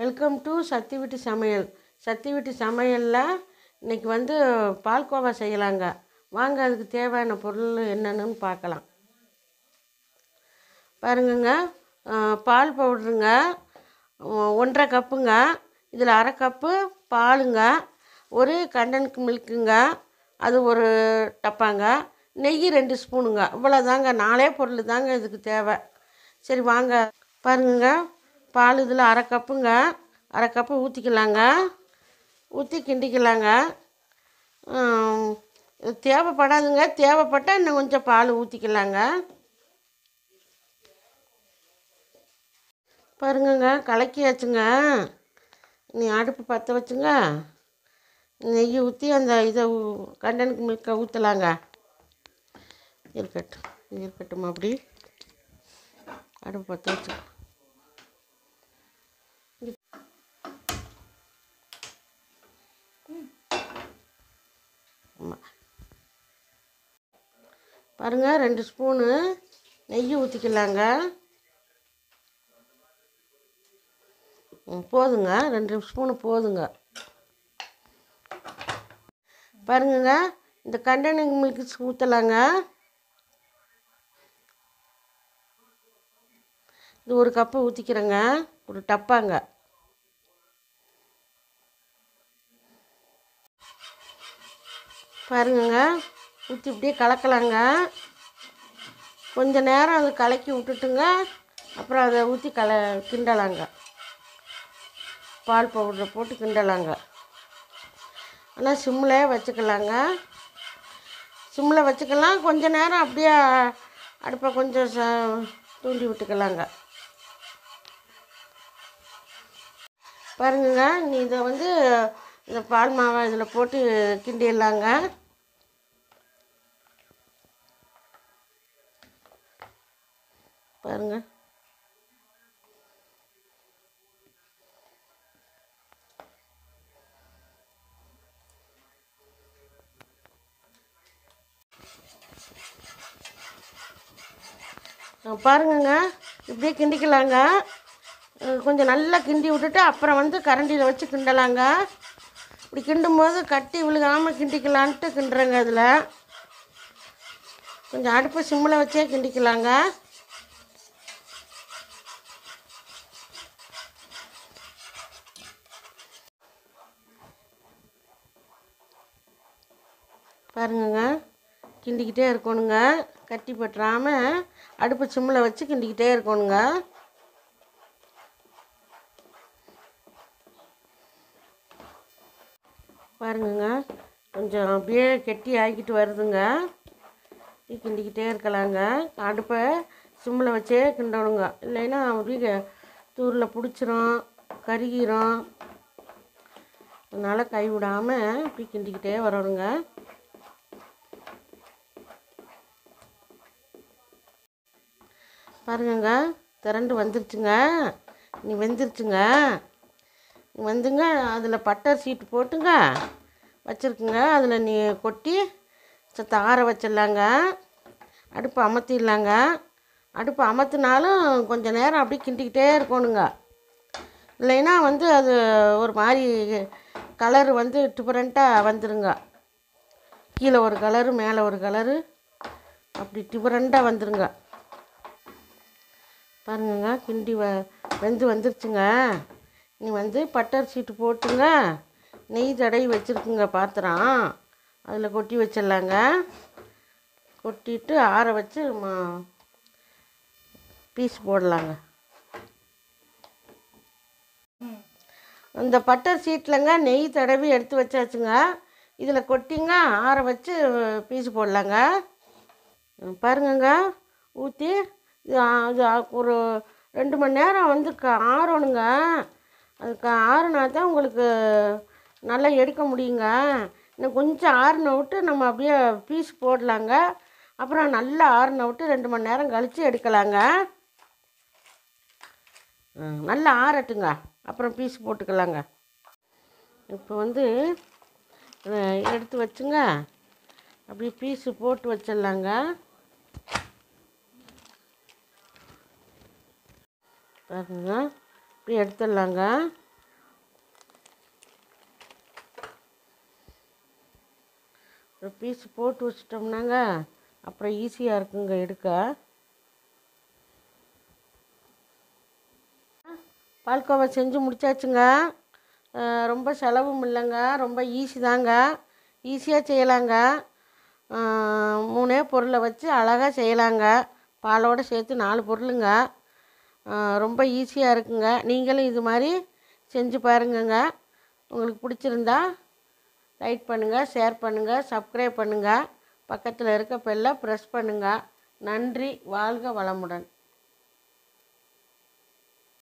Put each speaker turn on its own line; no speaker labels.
welcome to சத்தி வீட்டு சமையல் சத்தி வீட்டு சமையலில் இன்றைக்கி வந்து பால்கோவா செய்யலாங்க வாங்க அதுக்கு தேவையான பொருள் என்னென்னு பார்க்கலாம் பாருங்கங்க பால் பவுடருங்க ஒன்றரை கப்புங்க இதில் அரை கப்பு பாலுங்க ஒரு கண்டனுக்கு மில்க்குங்க அது ஒரு டப்பாங்க நெய் ரெண்டு ஸ்பூனுங்க இவ்வளோதாங்க நாலே பொருள் தாங்க இதுக்கு தேவை சரி வாங்க பாருங்கங்க பால் இதில் அரை கப்புங்க அரை கப்பு ஊற்றிக்கலாங்க ஊற்றி கிண்டிக்கலாங்க தேவைப்படாதுங்க தேவைப்பட்டால் இன்னும் கொஞ்சம் பால் ஊற்றிக்கலாங்க பாருங்கங்க கலக்கியாச்சுங்க நீ அடுப்பு பற்ற வச்சுங்க நெய் ஊற்றி அந்த இதை கண்டனுக்கு மில்கை ஊற்றலாங்க இருக்கட்டும் இருக்கட்டும் அப்படி அடுப்பு பற்ற வச்சுக்கோ பாருங்கள் ரெண்டு ஸ்பூனு நெய் ஊற்றிக்கலாங்க போதுங்க ரெண்டு ஸ்பூனு போதுங்க பாருங்க இந்த கண்டனிங் மில்க் ஊற்றலாங்க இது ஒரு கப்பு ஊற்றிக்கிறேங்க ஒரு டப்பாங்க பாருங்க ஊற்றி இப்படியே கலக்கலாங்க கொஞ்சம் நேரம் அது கலக்கி விட்டுட்டுங்க அப்புறம் அதை ஊற்றி கல கிண்டலாங்க பால் பவுடரை போட்டு கிண்டலாங்க ஆனால் சிம்மில் வச்சுக்கலாங்க சிம்மில் வச்சுக்கலாம் கொஞ்ச நேரம் அப்படியே அடுப்பை கொஞ்சம் ச தூண்டி விட்டுக்கலாங்க பாருங்க நீ இதை வந்து இந்த பால் மாவை இதில் போட்டு கிண்டிடலாங்க பாருங்க பாருங்கங்க இப்படியே கிண்டிக்கலாங்க கொஞ்சம் நல்லா கிண்டி விட்டுட்டு அப்புறம் வந்து கரண்டியில் வச்சு கிண்டலாங்க இப்படி கிண்டும் போது கட்டி விழுகாமல் கிண்டிக்கலான்ட்டு கிண்டுறங்க அதில் கொஞ்சம் அடுப்பு சிம்மில் வச்சே கிண்டிக்கலாங்க பாருங்கங்க கிண்டிக்கிட்டே இருக்கணுங்க கட்டி பற்றாமல் அடுப்பு சிம்மில் வச்சு கிண்டிக்கிட்டே இருக்கணுங்க பாருங்கங்க கொஞ்சம் அப்படியே கெட்டி ஆகிக்கிட்டு வருதுங்க கிண்டிக்கிட்டே இருக்கலாங்க அடுப்பை சிம்மில் வச்சே கிண்டணுங்க இல்லைன்னா அப்படியே தூரில் பிடிச்சிரும் கருகிரும் அதனால் கைவிடாமல் இப்படி கிண்டிக்கிட்டே வரணுங்க பாருங்கங்க திரண்டு வந்துருச்சுங்க நீ வெந்துருச்சுங்க வந்துங்க அதில் பட்டை சீட்டு போட்டுங்க வச்சுருக்குங்க அதில் நீ கொட்டி சத்த ஆற வச்சிடலாங்க அடுப்பு அமர்த்திடலாங்க அடுப்பு அமர்த்தினாலும் கொஞ்சம் நேரம் அப்படியே கிண்டிக்கிட்டே இருக்கணுங்க இல்லைன்னா வந்து அது ஒரு மாதிரி கலர் வந்து டிஃப்ரெண்ட்டாக வந்துடுங்க கீழே ஒரு கலரு மேலே ஒரு கலரு அப்படி டிஃப்ரெண்ட்டாக வந்துடுங்க பாருங்கங்க கிண்டி வ வெந்து வந்துருச்சுங்க நீ வந்து பட்டர் சீட்டு போட்டுங்க நெய் தடவி வச்சுருக்குங்க பாத்திரம் அதில் கொட்டி வச்சிடலாங்க கொட்டிட்டு ஆற வச்சு பீஸ் போடலாங்க இந்த பட்டர் சீட்டிலங்க நெய் தடவி எடுத்து வச்சாச்சுங்க இதில் கொட்டிங்க ஆற வச்சு பீஸ் போடலாங்க பாருங்கங்க ஊற்றி ஒரு ரெண்டு மணி நேரம் வந்து க ஆறணுங்க அது க ஆறினா தான் உங்களுக்கு நல்லா எடுக்க முடியுங்க இன்னும் கொஞ்சம் ஆறின விட்டு நம்ம அப்படியே பீஸ் போடலாங்க அப்புறம் நல்லா ஆறின விட்டு ரெண்டு மணி நேரம் கழித்து எடுக்கலாங்க நல்லா ஆறட்டுங்க அப்புறம் பீஸ் போட்டுக்கலாங்க இப்போ வந்து எடுத்து வச்சுங்க அப்படியே பீஸு போட்டு வச்சிடலாங்க பாருங்க இப்படி எடுத்துடலாங்க ஒரு பீஸ் போட்டு வச்சிட்டோம்னாங்க அப்புறம் ஈஸியாக இருக்குங்க எடுக்க பால்கோவா செஞ்சு முடிச்சாச்சுங்க ரொம்ப செலவும் இல்லைங்க ரொம்ப ஈஸி தாங்க ஈஸியாக செய்யலாங்க மூணே பொருளை வச்சு அழகாக செய்யலாங்க பாலோடு சேர்த்து நாலு பொருளுங்க ரொம்ப ஈஸியாக இருக்குங்க நீங்களும் இது மாதிரி செஞ்சு பாருங்கங்க உங்களுக்கு பிடிச்சிருந்தா லைக் பண்ணுங்கள் ஷேர் பண்ணுங்கள் சப்ஸ்கிரைப் பண்ணுங்கள் பக்கத்தில் இருக்க பெல்லை ப்ரெஸ் பண்ணுங்கள் நன்றி வாழ்க வளமுடன்